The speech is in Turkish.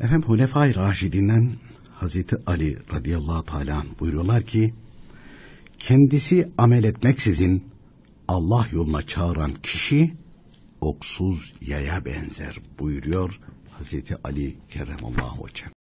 Efendim Hulefai Raşidinden Hazreti Ali radıyallahu teala buyuruyorlar ki kendisi amel etmeksizin Allah yoluna çağıran kişi oksuz yaya benzer buyuruyor Hazreti Ali Keremullah Hoca.